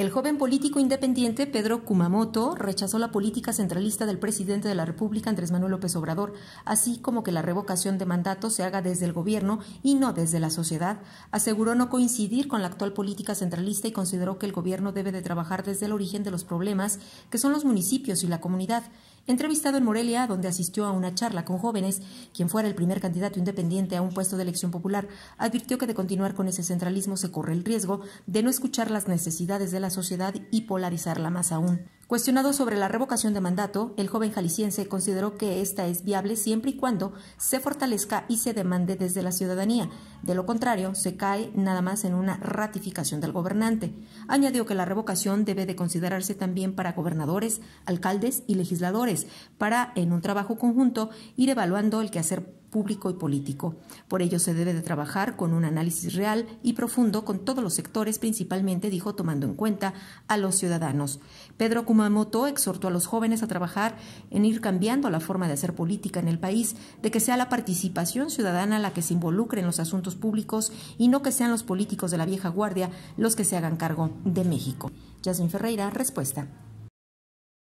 El joven político independiente Pedro Kumamoto rechazó la política centralista del presidente de la República Andrés Manuel López Obrador, así como que la revocación de mandato se haga desde el gobierno y no desde la sociedad. Aseguró no coincidir con la actual política centralista y consideró que el gobierno debe de trabajar desde el origen de los problemas, que son los municipios y la comunidad. Entrevistado en Morelia, donde asistió a una charla con jóvenes, quien fuera el primer candidato independiente a un puesto de elección popular, advirtió que de continuar con ese centralismo se corre el riesgo de no escuchar las necesidades de la sociedad y polarizarla más aún. Cuestionado sobre la revocación de mandato, el joven jalisciense consideró que esta es viable siempre y cuando se fortalezca y se demande desde la ciudadanía. De lo contrario, se cae nada más en una ratificación del gobernante. Añadió que la revocación debe de considerarse también para gobernadores, alcaldes y legisladores, para, en un trabajo conjunto, ir evaluando el que quehacer público y político. Por ello se debe de trabajar con un análisis real y profundo con todos los sectores, principalmente, dijo, tomando en cuenta a los ciudadanos. Pedro Kumamoto exhortó a los jóvenes a trabajar en ir cambiando la forma de hacer política en el país, de que sea la participación ciudadana la que se involucre en los asuntos públicos y no que sean los políticos de la vieja guardia los que se hagan cargo de México. Jasmine Ferreira, respuesta.